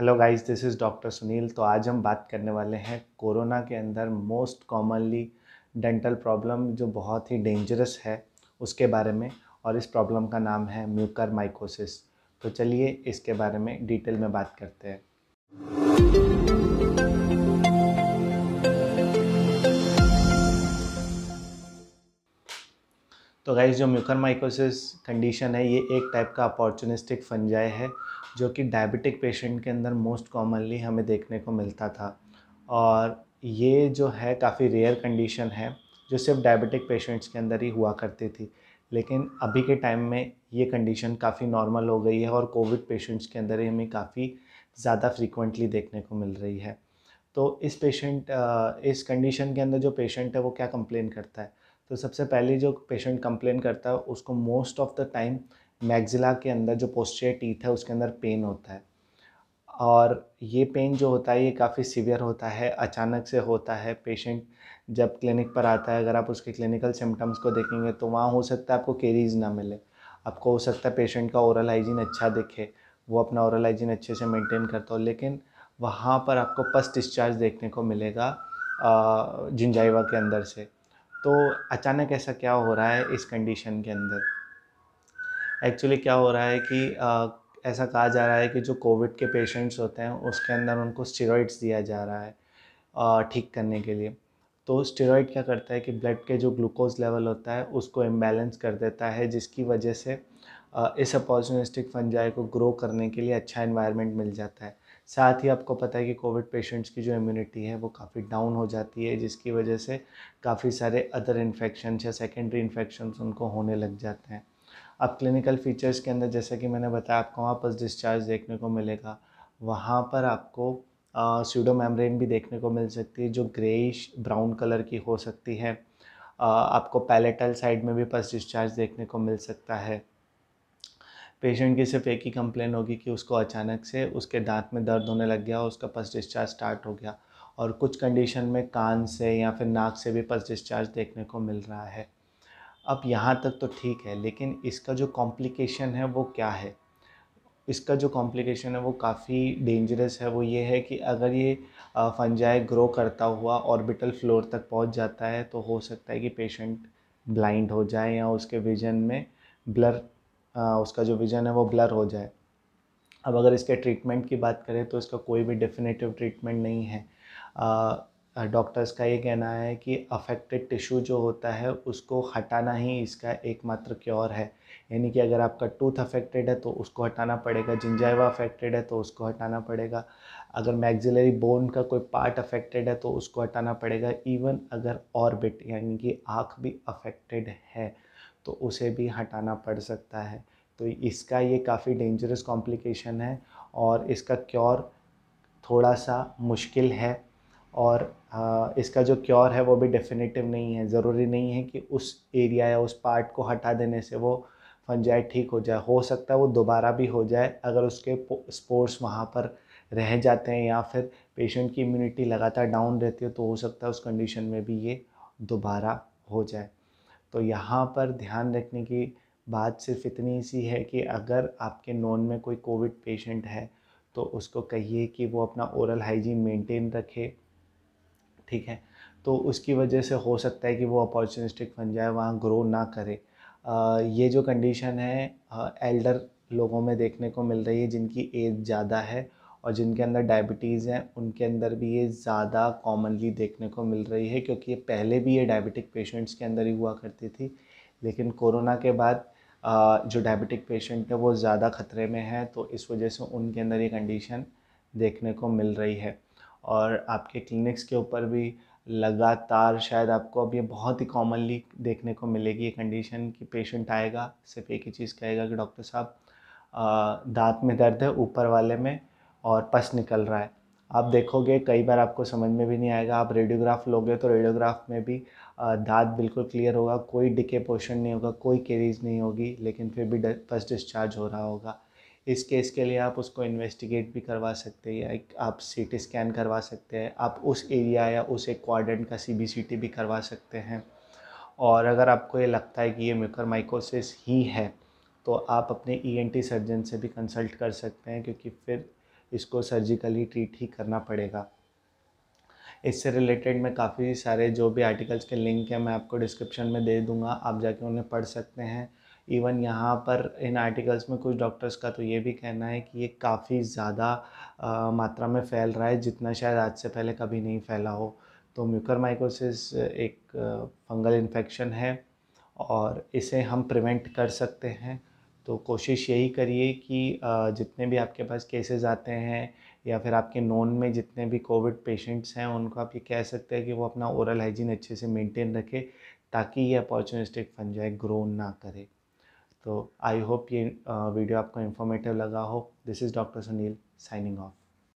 hello guys this is doctor Sunil तो आज हम बात करने वाले हैं कोरोना के अंदर मोस्ट कॉमनली डेंटल प्रॉब्लम जो बहुत ही डेंजरस है उसके बारे में और इस प्रॉब्लम का नाम है म्यूकर माइकोसिस तो चलिए इसके बारे में डिटेल में बात करते हैं तो गाइस जो म्यूकर माइकोसिस कंडीशन है ये एक टाइप का अपॉर्चुनिस्टिक फंजाई है जो कि डायबिटिक पेशेंट के अंदर मोस्ट कॉमनली हमें देखने को मिलता था और ये जो है काफ़ी रेयर कंडीशन है जो सिर्फ डायबिटिक पेशेंट्स के अंदर ही हुआ करती थी लेकिन अभी के टाइम में ये कंडीशन काफ़ी नॉर्मल हो गई है और कोविड पेशेंट्स के अंदर ही हमें काफ़ी ज़्यादा फ्रीक्वेंटली देखने को मिल रही है तो इस पेशेंट इस कंडीशन के अंदर जो पेशेंट है वो क्या कंप्लेन करता है तो सबसे पहले जो पेशेंट कंप्लेन करता है उसको most of the time maxilla के अंदर जो पोस्टियर टीथ है उसके अंदर पेन होता है और ये पेन जो होता है ये काफ़ी सीवियर होता है अचानक से होता है पेशेंट जब क्लिनिक पर आता है अगर आप उसके क्लिनिकल सिम्टम्स को देखेंगे तो वहाँ हो सकता है आपको केरीज ना मिले आपको हो सकता है पेशेंट का ओरल हाइजीन अच्छा दिखे वो अपना ओरल हाइजीन अच्छे से मेंटेन करता हो लेकिन वहाँ पर आपको पस डिस्चार्ज देखने को मिलेगा जिंजाइवा के अंदर से तो अचानक ऐसा क्या हो रहा है इस कंडीशन के अंदर एक्चुअली क्या हो रहा है कि आ, ऐसा कहा जा रहा है कि जो कोविड के पेशेंट्स होते हैं उसके अंदर उनको स्टेरॉइड्स दिया जा रहा है ठीक करने के लिए तो स्टेरॉइड क्या करता है कि ब्लड के जो ग्लूकोज लेवल होता है उसको इम्बेलेंस कर देता है जिसकी वजह से इस अपॉर्चुनिस्टिक फंजाई को ग्रो करने के लिए अच्छा इन्वायरमेंट मिल जाता है साथ ही आपको पता है कि कोविड पेशेंट्स की जो इम्यूनिटी है वो काफ़ी डाउन हो जाती है जिसकी वजह से काफ़ी सारे अदर इन्फेक्शन या सेकेंडरी इन्फेक्शन उनको होने लग जाते हैं अब क्लिनिकल फ़ीचर्स के अंदर जैसे कि मैंने बताया आपको वहाँ पर डिस्चार्ज देखने को मिलेगा वहाँ पर आपको सीडो मेम्ब्रेन भी देखने को मिल सकती है जो ग्रेइश ब्राउन कलर की हो सकती है आ, आपको पैलेटल साइड में भी पस डिस्चार्ज देखने को मिल सकता है पेशेंट की सिर्फ एक ही कंप्लेन होगी कि उसको अचानक से उसके दांत में दर्द होने लग गया और उसका पस डिस्चार्ज स्टार्ट हो गया और कुछ कंडीशन में कान से या फिर नाक से भी पस डिस्चार्ज देखने को मिल रहा है अब यहाँ तक तो ठीक है लेकिन इसका जो कॉम्प्लिकेशन है वो क्या है इसका जो कॉम्प्लिकेशन है वो काफ़ी डेंजरस है वो ये है कि अगर ये फंजाई ग्रो करता हुआ ऑर्बिटल फ्लोर तक पहुंच जाता है तो हो सकता है कि पेशेंट ब्लाइंड हो जाए या उसके विजन में ब्लर उसका जो विजन है वो ब्लर हो जाए अब अगर इसके ट्रीटमेंट की बात करें तो इसका कोई भी डेफिनेटिव ट्रीटमेंट नहीं है डॉक्टर्स का ये कहना है कि अफेक्टेड टिश्यू जो होता है उसको हटाना ही इसका एकमात्र क्योर है यानी कि अगर आपका टूथ अफेक्टेड है तो उसको हटाना पड़ेगा जिंजाइवा अफेक्टेड है तो उसको हटाना पड़ेगा अगर मैग्जिलरी बोन का कोई पार्ट अफेक्टेड है तो उसको हटाना पड़ेगा इवन अगर ऑर्बिट यानी कि आँख भी अफेक्टेड है तो उसे भी हटाना पड़ सकता है तो इसका ये काफ़ी डेंजरस कॉम्प्लिकेशन है और इसका क्योर थोड़ा सा मुश्किल है और इसका जो क्योर है वो भी डेफिनेटिव नहीं है ज़रूरी नहीं है कि उस एरिया या उस पार्ट को हटा देने से वो फंजाई ठीक हो जाए हो सकता है वो दोबारा भी हो जाए अगर उसके स्पोर्ट्स वहाँ पर रह जाते हैं या फिर पेशेंट की इम्यूनिटी लगातार डाउन रहती है तो हो सकता है उस कंडीशन में भी ये दोबारा हो जाए तो यहाँ पर ध्यान रखने की बात सिर्फ इतनी सी है कि अगर आपके नॉन में कोई कोविड पेशेंट है तो उसको कहिए कि वो अपना ओरल हाइजीन मेंटेन रखे ठीक है तो उसकी वजह से हो सकता है कि वो अपॉर्चुनिस्टिक बन जाए वहाँ ग्रो ना करे आ, ये जो कंडीशन है आ, एल्डर लोगों में देखने को मिल रही है जिनकी एज ज़्यादा है और जिनके अंदर डायबिटीज़ हैं उनके अंदर भी ये ज़्यादा कॉमनली देखने को मिल रही है क्योंकि ये पहले भी ये डायबिटिक पेशेंट्स के अंदर ही हुआ करती थी लेकिन कोरोना के बाद जो डायबिटिक पेशेंट है वो ज़्यादा खतरे में है तो इस वजह से उनके अंदर ये कंडीशन देखने को मिल रही है और आपके क्लिनिक्स के ऊपर भी लगातार शायद आपको अब ये बहुत ही कॉमनली देखने को मिलेगी ये कंडीशन कि पेशेंट आएगा सिर्फ एक ही चीज़ कहेगा कि डॉक्टर साहब दांत में दर्द है ऊपर वाले में और पस निकल रहा है आप देखोगे कई बार आपको समझ में भी नहीं आएगा आप रेडियोग्राफ लोगे तो रेडियोग्राफ में भी दांत बिल्कुल क्लियर होगा कोई डिके पोषण नहीं होगा कोई केरीज नहीं होगी लेकिन फिर भी पस डिस्चार्ज हो रहा होगा इस केस के लिए आप उसको इन्वेस्टिगेट भी करवा सकते हैं या आप सी टी स्कैन करवा सकते हैं आप उस एरिया या उस एक क्वाड्रेंट का सी बी सी टी भी करवा सकते हैं और अगर आपको ये लगता है कि ये माइकोसिस ही है तो आप अपने ई एन टी सर्जन से भी कंसल्ट कर सकते हैं क्योंकि फिर इसको सर्जिकली ट्रीट ही करना पड़ेगा इससे रिलेटेड मैं काफ़ी सारे जो भी आर्टिकल्स के लिंक हैं मैं आपको डिस्क्रिप्शन में दे दूँगा आप जाके उन्हें पढ़ सकते हैं इवन यहाँ पर इन आर्टिकल्स में कुछ डॉक्टर्स का तो ये भी कहना है कि ये काफ़ी ज़्यादा मात्रा में फैल रहा है जितना शायद आज से पहले कभी नहीं फैला हो तो म्यूकर माइकोसिस एक फंगल इन्फेक्शन है और इसे हम प्रिवेंट कर सकते हैं तो कोशिश यही करिए कि जितने भी आपके पास केसेस आते हैं या फिर आपके नोन में जितने भी कोविड पेशेंट्स हैं उनको आप ये कह सकते हैं कि वो अपना ओरल हाइजीन अच्छे से मेंटेन रखें ताकि ये अपॉर्चुनिस्टिक फंजाई ग्रो ना करें तो आई होप ये वीडियो आपको इन्फॉर्मेटिव लगा हो this is doctor Sunil signing of